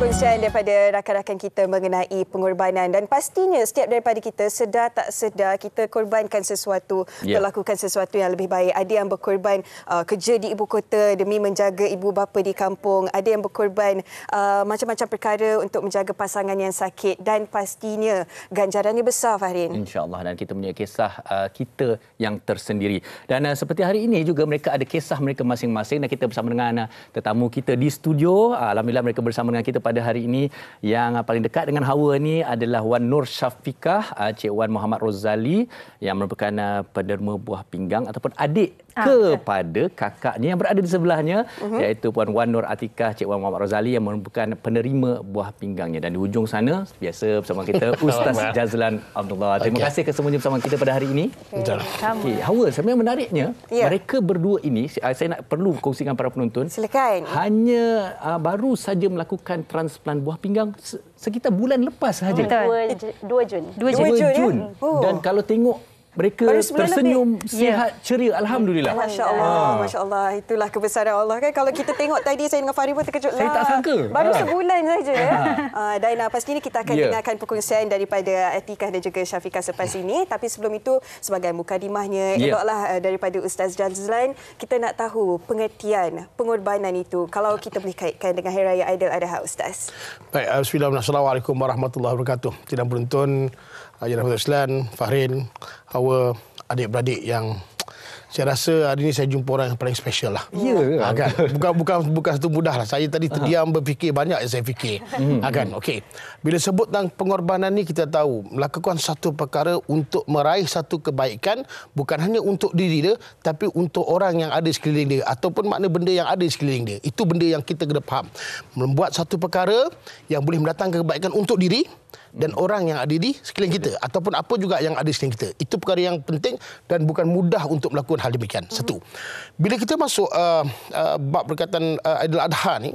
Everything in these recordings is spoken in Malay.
perbincangan daripada rakan-rakan kita mengenai pengorbanan dan pastinya setiap daripada kita sedar tak sedar kita korbankan sesuatu, melakukan ya. lakukan sesuatu yang lebih baik. Ada yang berkorban uh, kerja di ibu kota demi menjaga ibu bapa di kampung, ada yang berkorban uh, macam-macam perkara untuk menjaga pasangan yang sakit dan pastinya ganjarannya besar Fahrin. Insyaallah dan kita punya kisah uh, kita yang tersendiri. Dan uh, seperti hari ini juga mereka ada kisah mereka masing-masing dan kita bersama dengan uh, tetamu kita di studio, uh, alhamdulillah mereka bersama dengan kita pada hari ini yang ah, paling dekat dengan Hawa ini adalah Wan Nur Syafiqah ah, Cik Wan Muhammad Rozali yang merupakan ah, penderma buah pinggang ataupun adik kepada kakaknya yang berada di sebelahnya uh-huh. iaitu Puan Wan Nur Atikah Cik Wan Muhammad Rozali yang merupakan penerima buah pinggangnya dan di hujung sana biasa bersama kita Ustaz Jazlan Abdullah. Terima okay. kasih kesemuanya bersama kita pada hari ini. Okay. Okay. Hawa, sebenarnya menariknya yeah. mereka berdua ini saya nak perlu kongsikan para penonton. Silakan. Hanya uh, baru saja melakukan trans- pelan pelan buah pinggang sekitar bulan lepas saja. dua dua Jun. dua Jun. Jun. Ya? Dan oh. kalau tengok mereka tersenyum lebih. Ya. sihat yeah. ceria alhamdulillah masyaallah ha. masyaallah itulah kebesaran Allah kan kalau kita tengok tadi saya dengan Farid pun terkejut saya tak ah, sangka baru ha. sebulan saja ya ha. ha. dan lepas ini kita akan yeah. dengarkan perkongsian daripada Atika dan juga Syafiqah selepas ini tapi sebelum itu sebagai mukadimahnya yeah. eloklah daripada Ustaz Janzlan kita nak tahu pengertian pengorbanan itu kalau kita boleh kaitkan dengan Hari Raya Aidiladha Ustaz baik assalamualaikum warahmatullahi wabarakatuh tidak beruntun Ajaran Ustaz Janzlan Fahrin our adik-beradik yang saya rasa hari ini saya jumpa orang yang paling special lah. Ya yeah. ha, kan? Bukan bukan bukan satu mudah lah. Saya tadi terdiam berfikir banyak yang saya fikir. Ha, kan? Okey. Bila sebut tentang pengorbanan ni kita tahu melakukan satu perkara untuk meraih satu kebaikan bukan hanya untuk diri dia tapi untuk orang yang ada di sekeliling dia ataupun makna benda yang ada di sekeliling dia. Itu benda yang kita kena faham. Membuat satu perkara yang boleh mendatangkan kebaikan untuk diri dan hmm. orang yang ada di sekeliling kita hmm. ataupun apa juga yang ada di sekeliling kita. Itu perkara yang penting dan bukan mudah untuk melakukan hal demikian. Hmm. Satu. Bila kita masuk uh, uh, bab berkaitan uh, Idul Adha ni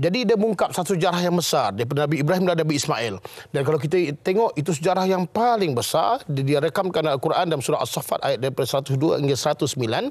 jadi dia mengungkap satu sejarah yang besar daripada Nabi Ibrahim dan Nabi Ismail. Dan kalau kita tengok itu sejarah yang paling besar dia, dia dalam Al-Quran dalam surah As-Saffat ayat daripada 102 hingga 109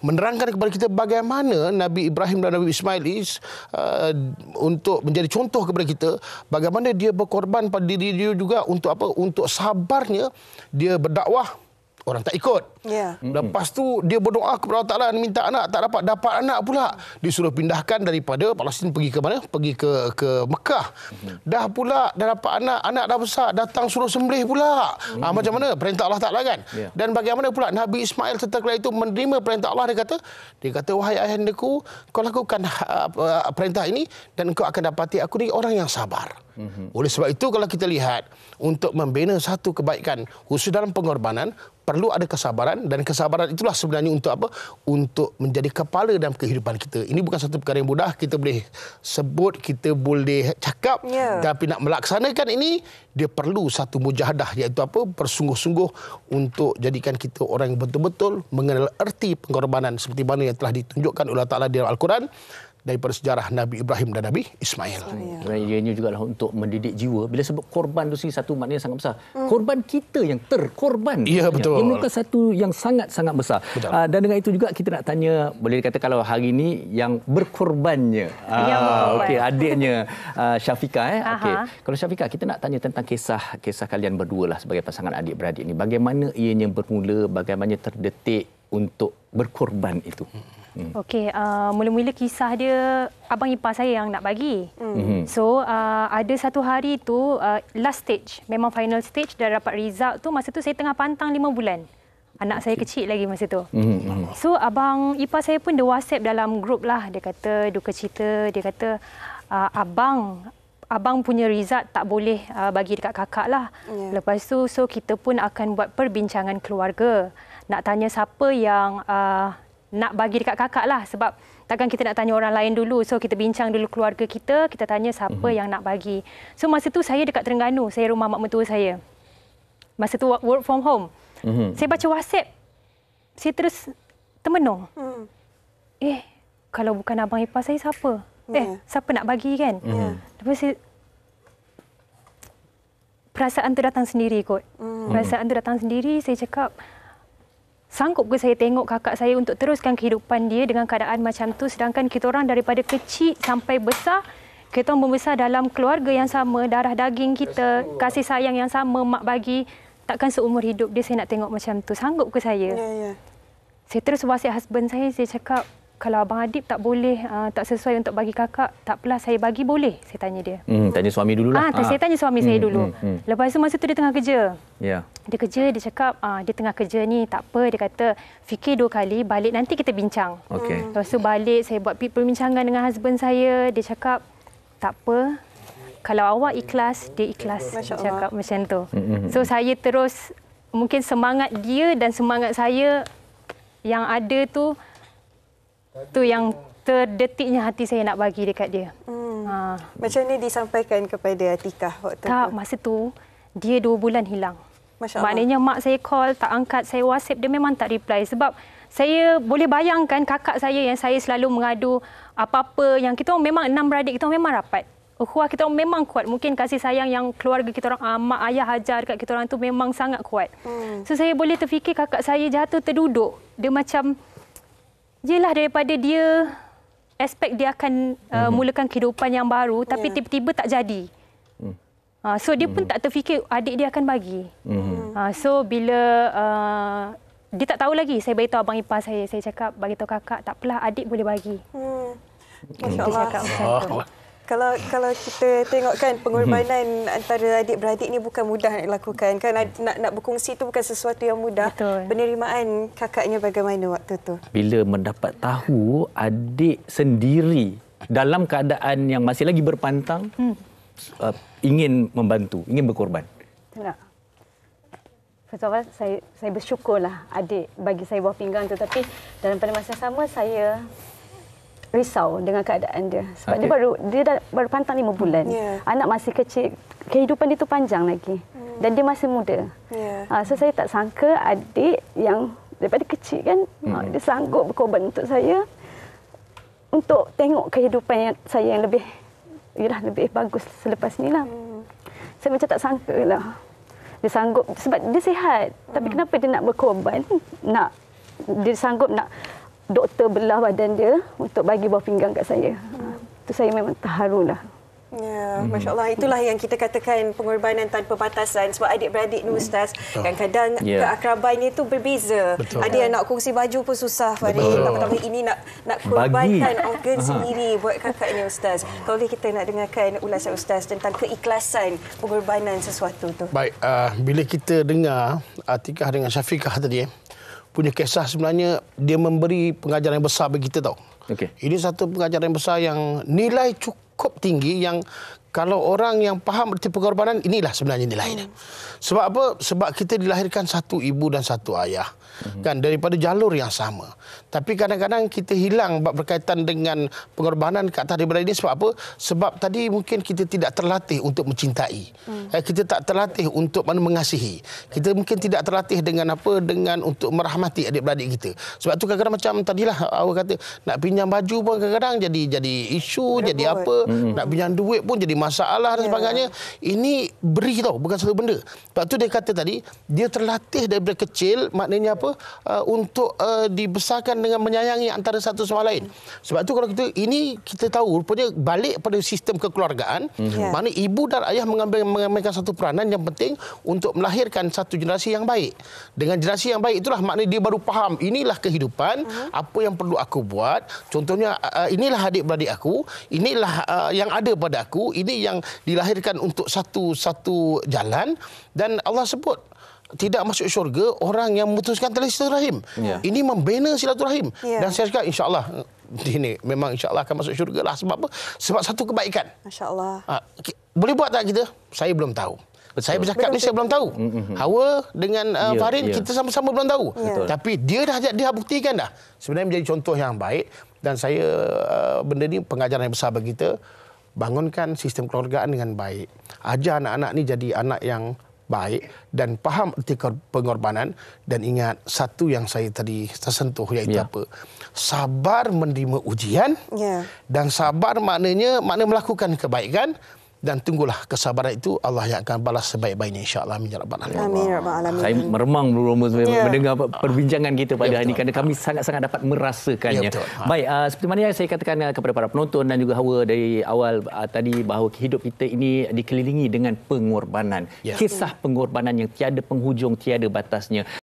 menerangkan kepada kita bagaimana Nabi Ibrahim dan Nabi Ismail is, uh, untuk menjadi contoh kepada kita bagaimana dia berkorban pada diri dia juga untuk apa? Untuk sabarnya dia berdakwah orang tak ikut. Yeah. Lepas tu dia berdoa kepada Allah Taala minta anak tak dapat dapat anak pula. Disuruh pindahkan daripada Palestin pergi ke mana? Pergi ke ke Mekah. Mhm. Dah pula dah dapat anak, anak dah besar, datang suruh sembelih pula. Ha, macam mana perintah Allah Taala kan? Yeah. Dan bagaimana pula Nabi Ismail tatkala itu menerima perintah Allah dia kata, dia kata wahai ayahandaku, kau lakukan uh, perintah ini dan kau akan dapati aku ni orang yang sabar. Mhm. Oleh sebab itu kalau kita lihat untuk membina satu kebaikan khusus dalam pengorbanan perlu ada kesabaran dan kesabaran itulah sebenarnya untuk apa? Untuk menjadi kepala dalam kehidupan kita. Ini bukan satu perkara yang mudah kita boleh sebut, kita boleh cakap yeah. tapi nak melaksanakan ini dia perlu satu mujahadah iaitu apa? bersungguh-sungguh untuk jadikan kita orang yang betul-betul mengenal erti pengorbanan seperti mana yang telah ditunjukkan oleh Allah Taala dalam Al-Quran daripada sejarah Nabi Ibrahim dan Nabi Ismail. Kerana ianya juga untuk mendidik jiwa. Bila sebut korban tu sini satu maknanya sangat besar. Korban kita yang terkorban. Ya, betul. Ini bukan satu yang sangat-sangat besar. Betul. Ah, dan dengan itu juga kita nak tanya, boleh dikata kalau hari ini yang berkorbannya. Ah, yang okay, adiknya ah, Syafika. Eh? Okay. Kalau Syafika, kita nak tanya tentang kisah kisah kalian berdua lah sebagai pasangan adik-beradik ini. Bagaimana ianya bermula, bagaimana terdetik untuk berkorban itu? Hmm. Hmm. Okey, uh, mula-mula kisah dia abang ipar saya yang nak bagi. Mm. So, uh, ada satu hari tu uh, last stage, memang final stage dah dapat result tu masa tu saya tengah pantang lima bulan. Anak saya kecil lagi masa tu. So, abang ipar saya pun dia WhatsApp dalam grup lah. Dia kata duka cita, dia kata uh, abang abang punya result tak boleh uh, bagi dekat kakak lah. Yeah. Lepas tu so kita pun akan buat perbincangan keluarga. Nak tanya siapa yang uh, nak bagi dekat kakak lah sebab takkan kita nak tanya orang lain dulu. So kita bincang dulu keluarga kita, kita tanya siapa mm-hmm. yang nak bagi. So masa tu saya dekat Terengganu, saya rumah mak mentua saya. Masa tu work from home. Mm-hmm. Saya baca WhatsApp. Saya terus termenung. Mm. Eh, kalau bukan abang ipar saya siapa? Mm. Eh, ya. siapa nak bagi kan? Mm. Lepas saya perasaan tu datang sendiri kot. Mm. Perasaan tu datang sendiri, saya cakap, sanggup ke saya tengok kakak saya untuk teruskan kehidupan dia dengan keadaan macam tu sedangkan kita orang daripada kecil sampai besar kita orang membesar dalam keluarga yang sama darah daging kita kasih sayang yang sama mak bagi takkan seumur hidup dia saya nak tengok macam tu sanggup ke saya ya, ya. saya terus wasiat husband saya saya cakap kalau abang Adib tak boleh uh, tak sesuai untuk bagi kakak, tak pula saya bagi boleh? Saya tanya dia. Hmm, tanya suami dulu dululah. Ah, ah, saya tanya suami hmm, saya dulu. Hmm, hmm. Lepas tu masa tu dia tengah kerja. Ya. Yeah. Dia kerja, dia cakap uh, dia tengah kerja ni, tak apa dia kata fikir dua kali, balik nanti kita bincang. Okay. Lepas tu balik saya buat perbincangan dengan husband saya, dia cakap tak apa. Kalau awak ikhlas, dia ikhlas. dia Cakap macam tu. Hmm, hmm, hmm. So saya terus mungkin semangat dia dan semangat saya yang ada tu tu yang terdetiknya hati saya nak bagi dekat dia. Hmm. Ha. Macam ni disampaikan kepada Atika waktu tak, tu? masa tu dia dua bulan hilang. Masya Allah. Maknanya mak saya call, tak angkat, saya whatsapp, dia memang tak reply. Sebab saya boleh bayangkan kakak saya yang saya selalu mengadu apa-apa yang kita memang enam beradik, kita memang rapat. Ukhuwah kita memang kuat. Mungkin kasih sayang yang keluarga kita orang, ah, mak ayah ajar dekat kita orang tu memang sangat kuat. Hmm. So saya boleh terfikir kakak saya jatuh terduduk. Dia macam ialah daripada dia aspek dia akan uh, mm-hmm. mulakan kehidupan yang baru tapi yeah. tiba-tiba tak jadi. Mm. Uh, so dia mm-hmm. pun hmm. tak terfikir adik dia akan bagi. Mm-hmm. Uh, so bila uh, dia tak tahu lagi saya tahu abang ipar saya saya cakap bagi tahu kakak tak apalah adik boleh bagi. Mm. Masya-Allah kalau kalau kita tengok kan pengorbanan mhm. antara adik-beradik ni bukan mudah nak lakukan kan nak nak berkongsi itu bukan sesuatu yang mudah Betul. penerimaan kakaknya bagaimana waktu tu bila mendapat tahu adik sendiri dalam keadaan yang masih lagi berpantang hmm. uh, ingin membantu ingin berkorban tak First of saya, saya bersyukurlah adik bagi saya buah pinggang tu. Tapi dalam pada masa sama, saya risau dengan keadaan dia sebab okay. dia baru dia dah baru pantang 5 bulan. Yeah. Anak masih kecil, kehidupan dia tu panjang lagi. Mm. Dan dia masih muda. Yeah. Ya. so saya tak sangka adik yang daripada kecil kan mm. dia sanggup berkorban untuk saya untuk tengok kehidupan yang, saya yang lebih ialah lebih bagus selepas inilah. Mm. Saya macam tak sangka lah. Dia sanggup sebab dia sihat. Mm. Tapi hmm. kenapa dia nak berkorban? Nak dia sanggup nak doktor belah badan dia untuk bagi bawah pinggang kat saya. Itu saya memang terharu lah. Ya, mhm. Masya Allah. Itulah yang kita katakan pengorbanan tanpa batasan. Sebab adik-beradik ni Ustaz, kadang-kadang yeah. keakrabannya itu berbeza. Betul. Ada yang nak kongsi baju pun susah, tapi pertama ini nak nak korbankan Bagi. organ sendiri buat kakaknya Ustaz. Kalau boleh kita nak dengarkan ulasan Ustaz tentang keikhlasan pengorbanan sesuatu tu. Baik, uh, bila kita dengar Atikah ah, dengan Syafiqah tadi, eh, punya kisah sebenarnya dia memberi pengajaran yang besar bagi kita tau. Okay. Ini satu pengajaran yang besar yang nilai cukup tinggi yang kalau orang yang faham erti pengorbanan inilah sebenarnya nilainya. Hmm. Sebab apa? Sebab kita dilahirkan satu ibu dan satu ayah. Mm-hmm. Kan daripada jalur yang sama. Tapi kadang-kadang kita hilang berkaitan dengan pengorbanan kat atas daripada ini sebab apa? Sebab tadi mungkin kita tidak terlatih untuk mencintai. Hmm. Eh, kita tak terlatih untuk mengasihi. Kita mungkin tidak terlatih dengan apa? Dengan untuk merahmati adik-beradik kita. Sebab tu kadang-kadang macam tadilah awak kata nak pinjam baju pun kadang-kadang jadi jadi isu, Rebut. jadi apa? Hmm. Nak pinjam duit pun jadi masalah dan yeah. sebagainya. Ini beri tau bukan satu benda. Sebab tu dia kata tadi dia terlatih daripada kecil maknanya apa? Uh, untuk uh, dibesarkan dengan menyayangi antara satu sama lain. Sebab itu kalau kita ini kita tahu rupanya balik pada sistem kekeluargaan, mhm. yeah. mana ibu dan ayah mengambil mengambilkan satu peranan yang penting untuk melahirkan satu generasi yang baik. Dengan generasi yang baik itulah maknanya dia baru faham inilah kehidupan, uh-huh. apa yang perlu aku buat. Contohnya uh, uh, inilah adik-beradik aku, inilah uh, yang ada pada aku, ini yang dilahirkan untuk satu satu jalan dan Allah sebut tidak masuk syurga orang yang memutuskan tali silaturahim. Yeah. Ini membina silaturahim. Yeah. Dan saya cakap insyaallah ini memang insyaallah akan masuk syurga lah sebab apa? Sebab satu kebaikan. Insyaallah Ha, boleh buat tak kita? Saya belum tahu. Betul. Saya bercakap ni saya belum tahu. Hawa dengan uh, yeah, Farid yeah. kita sama-sama belum tahu. Yeah. Ya. Tapi dia dah dia buktikan dah. Sebenarnya menjadi contoh yang baik dan saya uh, benda ni pengajaran yang besar bagi kita bangunkan sistem keluargaan dengan baik. Ajar anak-anak ni jadi anak yang baik dan faham erti pengorbanan dan ingat satu yang saya tadi tersentuh iaitu ya. apa sabar menerima ujian ya. dan sabar maknanya makna melakukan kebaikan dan tunggulah kesabaran itu Allah yang akan balas sebaik-baiknya insya-Allah min ya rabbal alamin. Amin ya alamin. Saya meremang berlomba yeah. mendengar perbincangan kita pada yeah, hari ini kerana kami sangat-sangat dapat merasakannya. Yeah, betul. Ha. Baik, uh, seperti mana yang saya katakan ah, kepada para penonton dan juga Hawa dari awal uh, tadi bahawa hidup kita ini dikelilingi dengan pengorbanan. Yeah. Kisah pengorbanan yang tiada penghujung, tiada batasnya.